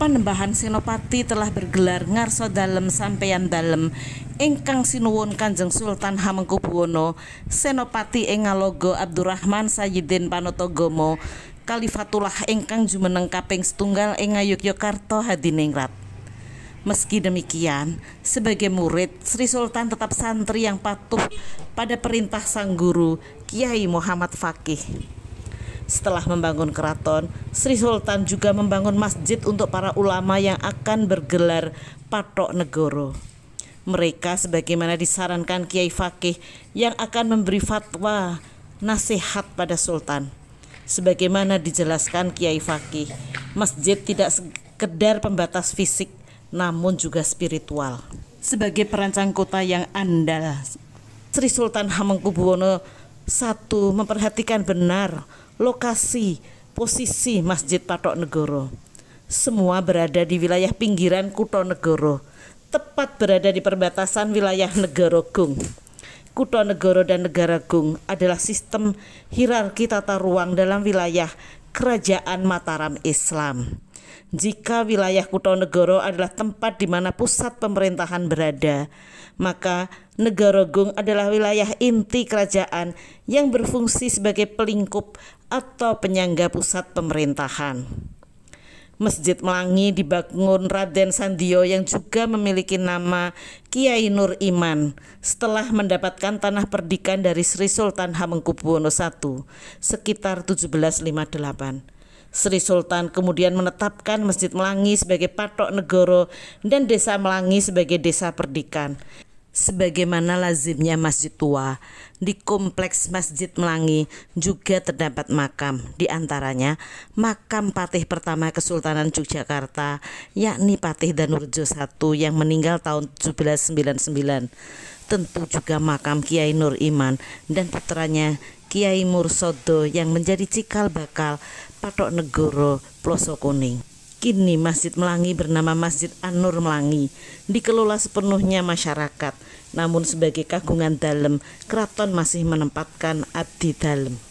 panembahan Senopati telah bergelar ngarso dalem sampeyan dalem ingkang sinuwun Kanjeng Sultan Hamengkubuwono Senopati engalogo Abdurrahman Sayyidin Panotogomo Kalifatullah ingkang jumeneng kaping setunggal ing Yogyakarta hadiningrat Meski demikian, sebagai murid, Sri Sultan tetap santri yang patuh pada perintah sang guru, Kiai Muhammad Fakih. Setelah membangun keraton, Sri Sultan juga membangun masjid untuk para ulama yang akan bergelar Patok Negoro. Mereka sebagaimana disarankan Kiai Fakih yang akan memberi fatwa nasihat pada Sultan. Sebagaimana dijelaskan Kiai Fakih, masjid tidak sekedar pembatas fisik namun juga spiritual. Sebagai perancang kota yang andal, Sri Sultan Hamengkubuwono satu, memperhatikan benar lokasi, posisi Masjid Patok Negoro. Semua berada di wilayah pinggiran Kuto Negoro, tepat berada di perbatasan wilayah Negoro Gung. Kuto Negoro dan Negara Gung adalah sistem hierarki tata ruang dalam wilayah Kerajaan Mataram Islam. Jika wilayah Negoro adalah tempat di mana pusat pemerintahan berada, maka Negorogung adalah wilayah inti kerajaan yang berfungsi sebagai pelingkup atau penyangga pusat pemerintahan. Masjid Melangi dibangun Raden Sandio yang juga memiliki nama Kiai Nur Iman setelah mendapatkan tanah perdikan dari Sri Sultan Hamengkubuwono I sekitar 1758. Sri Sultan kemudian menetapkan Masjid Melangi sebagai patok negoro dan desa Melangi sebagai desa perdikan. Sebagaimana lazimnya masjid tua, di kompleks Masjid Melangi juga terdapat makam, di antaranya makam patih pertama Kesultanan Yogyakarta, yakni Patih Danurjo I yang meninggal tahun 1799. Tentu juga makam Kiai Nur Iman dan putranya Kiai Mursodo yang menjadi cikal bakal Patok Negoro Ploso Kuning. Kini Masjid Melangi bernama Masjid An-Nur Melangi, dikelola sepenuhnya masyarakat. Namun sebagai kagungan dalam keraton masih menempatkan abdi dalam.